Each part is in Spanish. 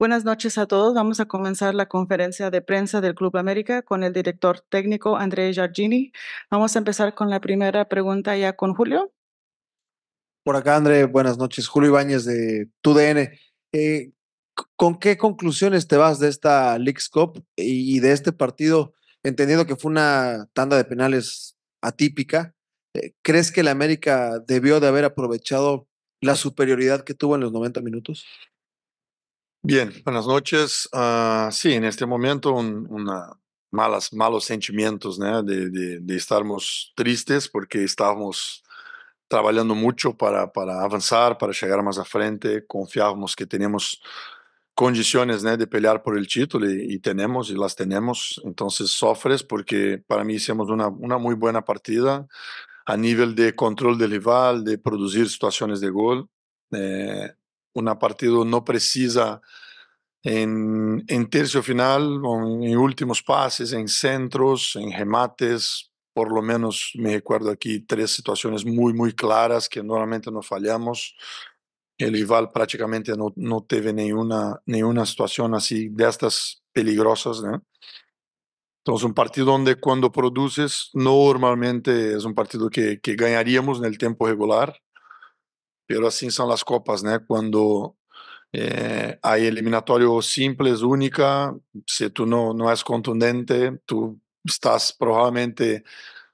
Buenas noches a todos. Vamos a comenzar la conferencia de prensa del Club América con el director técnico André Giardini. Vamos a empezar con la primera pregunta ya con Julio. Por acá, André, buenas noches. Julio Ibáñez de TUDN. Eh, ¿Con qué conclusiones te vas de esta League Cup y de este partido, entendiendo que fue una tanda de penales atípica? Eh, ¿Crees que la América debió de haber aprovechado la superioridad que tuvo en los 90 minutos? Bien, buenas noches. Ah, sí, en este momento un, malas, malos sentimientos de, de, estarmos tristes porque estábamos trabajando mucho para, para, avanzar, para llegar más a frente, confiábamos que teníamos condiciones de pelear por el título y, tenemos y las tenemos, entonces sofres porque para mí hicimos una, una muy buena partida a nivel de control del rival, de producir situaciones de gol. Eh, un partido no precisa en, tercio final, en últimos pases, en centros, en remates. Por lo menos me recuerdo aquí tres situaciones muy, muy claras que normalmente no fallamos. El rival prácticamente no, no tuvo ninguna, ninguna situación así de estas peligrosas. Entonces, un partido donde cuando produces, normalmente es un partido que, que, ganaríamos en el tiempo regular, pero así son las copas, ¿no? Cuando eh, hay eliminatorio simples, única, si tú no no es contundente, tú estás probablemente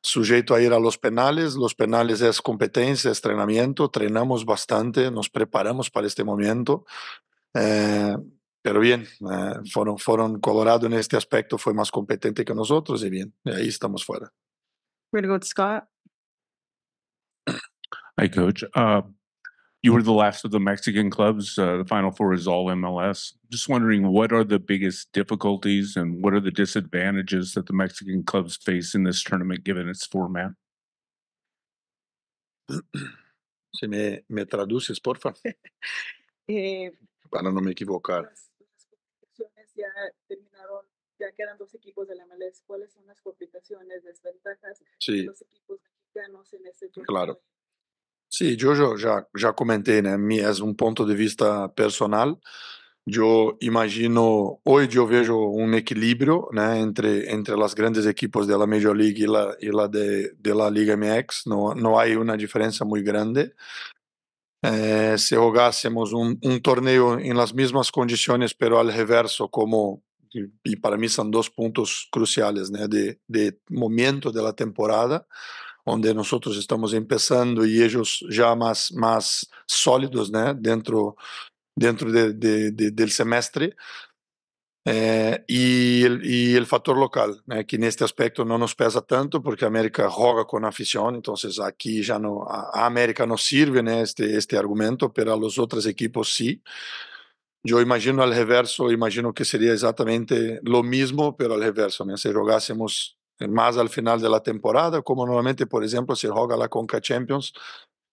sujeto a ir a los penales. Los penales es competencia, es entrenamiento, entrenamos bastante, nos preparamos para este momento. Eh, pero bien, eh, fueron, fueron Colorado en este aspecto, fue más competente que nosotros y bien, ahí estamos fuera. We're Scott. Hi, Coach. Uh, You were the last of the Mexican clubs. Uh, the Final Four is all MLS. Just wondering, what are the biggest difficulties and what are the disadvantages that the Mexican clubs face in this tournament, given its format? Se me, me traduces, porfa, Eh, para no me equivocar. ya quedan dos equipos de la MLS. ¿Cuáles son las complicaciones, desventajas de los equipos mexicanos en este torneo? Claro. Sì, Giorgio, già, già comenté, né? Mi è un punto di vista personale. Yo imagino, hoje eu vejo un equilibrio né, entre, entre las grandes equipos da Major League e la, y de, Liga MX, não no hay una diferencia muy grande. Eh, si um un, un, torneo mesmas condições mismas ao al reverso, como, e para mim são dois pontos cruciales né, de, de momento da temporada, onde nós estamos começando e eles já mais mais sólidos né, dentro, dentro de, de, de, semestre. Eh, o fator local, né, que neste aspecto não nos pesa tanto porque a América juega com afición, então aqui ya no, a América não serve né, este, este argumento, para a outros equipos sim eu imagino ao reverso, imagino que seria exatamente o mesmo mas al reverso. Né, si más al final de la temporada, como nuevamente, por ejemplo, se juega la Conca Champions,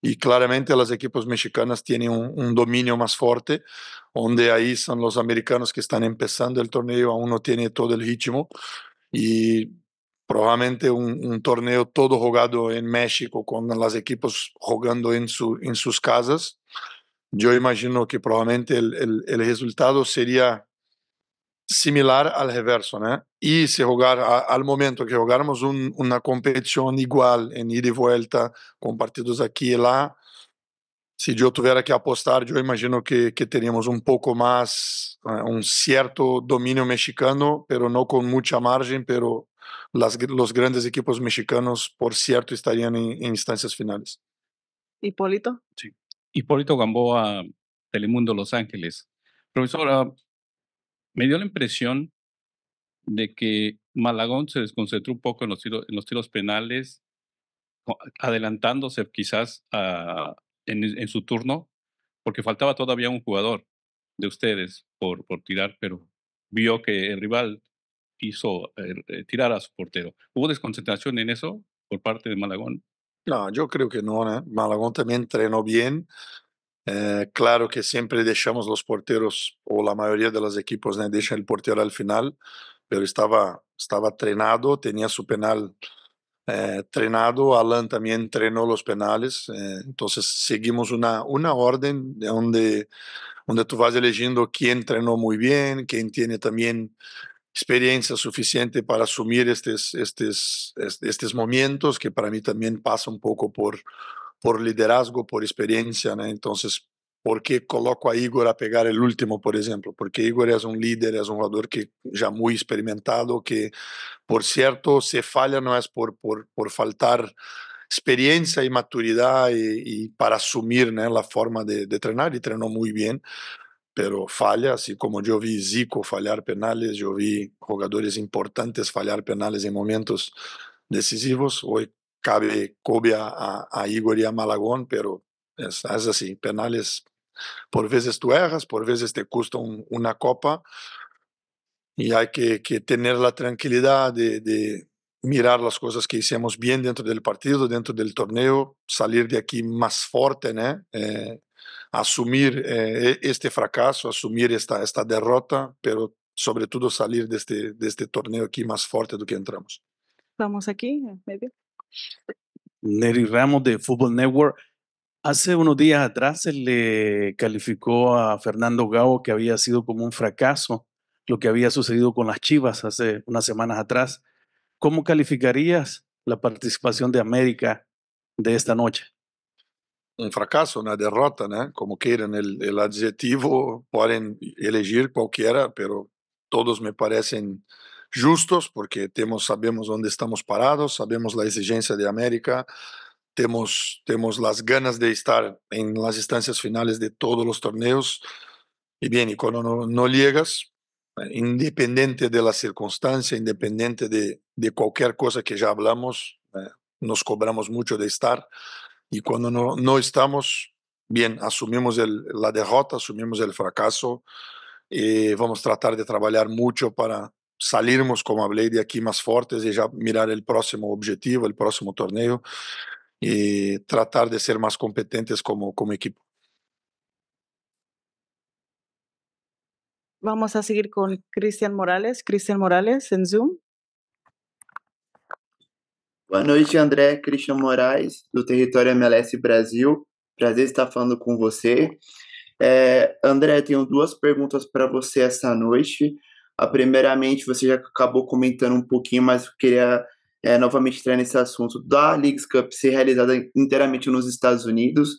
y claramente las equipos mexicanas tienen un, dominio más fuerte, donde ahí son los americanos que están empezando el torneo, aún no tiene todo el ritmo y probablemente un, torneo todo jugado en México con las equipos jugando en, su, en sus casas. Yo imagino que probablemente el resultado sería similar al reverso, ¿no? Y si jugar, al momento que jugáramos un, una competición igual en ida y vuelta, con partidos aquí y allá, si yo tuviera que apostar, yo imagino que, que teníamos un poco más, eh, un cierto dominio mexicano, pero no con mucha margen, pero las, los grandes equipos mexicanos, por cierto, estarían en, instancias finales. ¿Hipólito? Sí. Hipólito Gamboa, Telemundo Los Ángeles. Profesora, ah, me dio la impresión de que Malagón se desconcentró un poco en los tiros, penales, adelantándose quizás en, su turno, porque faltaba todavía un jugador de ustedes por, tirar, pero vio que el rival quiso eh, eh, tirar a su portero. ¿Hubo desconcentración en eso por parte de Malagón? No, yo creo que no. ¿eh? Malagón también entrenó bien, eh, claro que siempre dejamos los porteros, o la mayoría de los equipos ¿no? dejan el portero al final, pero estaba, estaba entrenado, tenía su penal entrenado, eh, Alan también entrenó los penales, eh, entonces seguimos una, una orden de donde, donde tú vas eligiendo quién entrenó muy bien, quién tiene también experiencia suficiente para asumir estos, estos, estos momentos que para mí también pasa un poco por por liderazgo, por experiencia, Entonces, ¿por qué coloco a Igor a pegar el último, por ejemplo? Porque Igor es un líder, es un jugador que ya muy experimentado, que, por cierto, se falla no es por, por, por faltar experiencia y maturidad y, y para asumir ¿no? la forma de, de entrenar y entrenó muy bien, pero falla, así como yo vi Zico fallar penales, yo vi jugadores importantes fallar penales en momentos decisivos, hoy cabe, Kobe a, Igor y a Malagón, pero es, así, penales, por veces tú erras, por veces te cuesta una copa y hay que, tener la tranquilidad de, mirar las cosas que hicimos bien dentro del partido, dentro del torneo, salir de aquí más fuerte, eh, asumir eh, e, este fracaso, asumir esta, derrota, pero sobre todo salir este, de este, torneo aquí más fuerte de lo que entramos. vamos aquí medio. Neri Ramos de Football Network. Hace unos días atrás se le calificó a Fernando Gao que había sido como un fracaso lo que había sucedido con las Chivas hace unas semanas atrás. ¿Cómo calificarías la participación de América de esta noche? Un fracaso, una derrota, ¿no? Como quieran el, el adjetivo, pueden elegir cualquiera, pero todos me parecen justos, porque sabemos dónde estamos parados, sabemos la exigencia de América, tenemos las ganas de estar en las instancias finales de todos los torneos. Y bien, y cuando no llegas, eh, independiente de la circunstancia, independiente de, de cosa que ya hablamos, eh, nos cobramos mucho de estar. Y cuando no estamos, bien, asumimos la derrota, asumimos el fracaso y eh, vamos tratar de trabajar mucho para salirmos, como falei, de aqui mais fortes e já mirar o próximo objetivo, o próximo torneio e tratar de ser mais competentes como, como equipo. Vamos a seguir com Cristian Morales. Cristian Morales em Zoom. Boa noite, André. Cristian Morales do Território MLS Brasil. Prazer estar falando com você. É, André, tenho duas perguntas para você essa noite primeiramente, você já acabou comentando um pouquinho, mas eu queria é, novamente entrar nesse assunto da Leagues Cup ser realizada inteiramente nos Estados Unidos.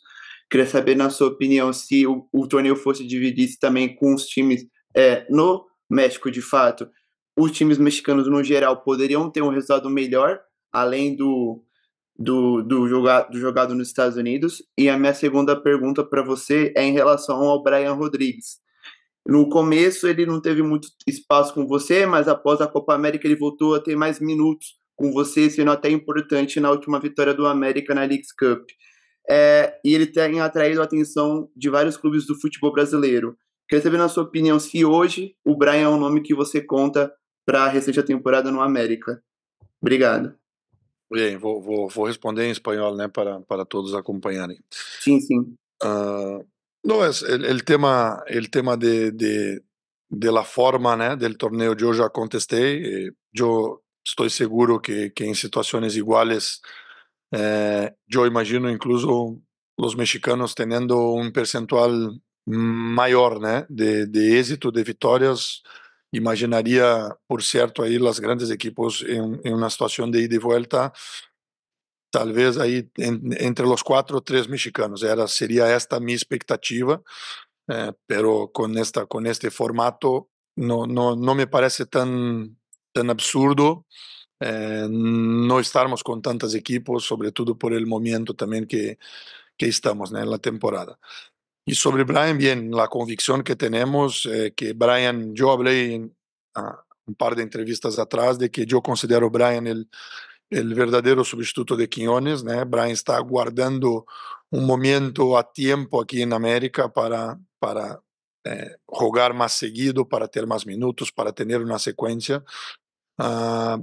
Queria saber, na sua opinião, se o, o torneio fosse dividido também com os times é, no México, de fato, os times mexicanos no geral poderiam ter um resultado melhor, além do, do, do, joga, do jogado nos Estados Unidos. E a minha segunda pergunta para você é em relação ao Brian Rodrigues. No começo ele não teve muito espaço com você, mas após a Copa América ele voltou a ter mais minutos com você, sendo até importante na última vitória do América na League Cup. É, e ele tem atraído a atenção de vários clubes do futebol brasileiro. Queria saber, na sua opinião, se hoje o Brian é um nome que você conta para a recente temporada no América. Obrigado. Bem, vou, vou, vou responder em espanhol, né, para, para todos acompanharem. Sim, sim. Uh, No, es el, tema, el tema de, de, de, la forma ¿no? del torneo, yo ya contesté. Eh, yo estoy seguro que, que en situaciones iguales, eh, yo imagino incluso los mexicanos teniendo un percentual mayor ¿no? de, de, éxito, de victorias. Imaginaría, por cierto, ahí las grandes equipos en, en una situación de ida y vuelta tal vez ahí entre los cuatro, o tres mexicanos. Era, sería esta mi expectativa, eh, pero con, esta, con este formato no, no, no me parece tan, tan absurdo. Eh, no estarmos con tantos equipos, sobre todo por el momento también que, que estamos en la temporada. Y sobre Brian, bien, la convicción que tenemos, eh, que Brian, yo hablé ah, un par de entrevistas atrás de que yo considero Brian el, O verdadeiro substituto de Quiñones, né? Brian está aguardando um momento a tempo aqui na América para para é, eh, jogar mais seguido, para ter mais minutos, para ter uma sequência. Uh, ah,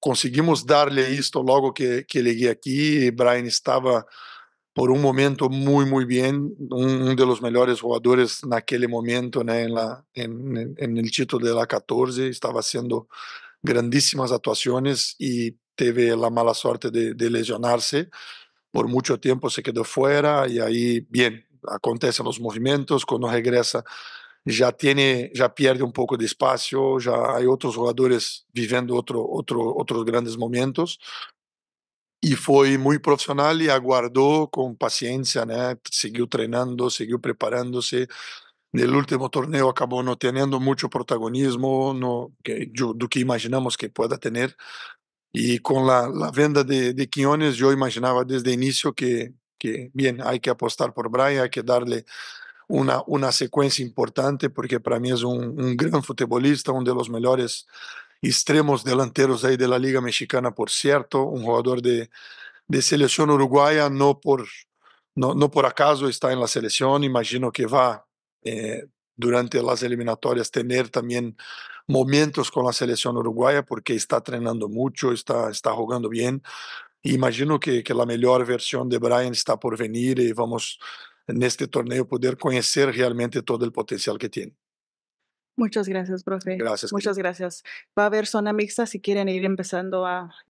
conseguimos dar-lhe isto logo que, que liguei aqui. E Brian estava por um momento muito, muito bem, um, um dos melhores jogadores naquele momento, né, em, la, em, em, em título de la 14, estava sendo grandísimas actuaciones y tuvo la mala suerte de, lesionarse. Por mucho tiempo se quedó fuera y ahí, bien, acontecen los movimientos. Cuando regresa, ya, tiene, ya pierde un poco de espacio, ya hay otros jugadores viviendo otro, otro, otros grandes momentos. Y fue muy profesional y aguardó con paciencia, siguió entrenando, siguió preparándose el último torneo acabó no teniendo mucho protagonismo no, que, yo, que imaginamos que pueda tener. Y con la, la venda de, de, Quiones, yo imaginaba desde inicio que, que, bien, hay que apostar por Brian, hay que darle una, una secuencia importante, porque para mí es un, un gran futbolista, uno de los mejores extremos delanteros ahí de la Liga Mexicana, por cierto, un jugador de, de selección uruguaya, no por, no, no por acaso está en la selección, imagino que va eh, durante las eliminatorias tener también momentos con la selección uruguaya porque está entrenando mucho, está, está jugando bien. Imagino que, que la mejor versión de Brian está por venir y vamos en este torneo poder conocer realmente todo el potencial que tiene. Muchas gracias, profe. Muchas gracias. Va a haber zona mixta si quieren ir empezando a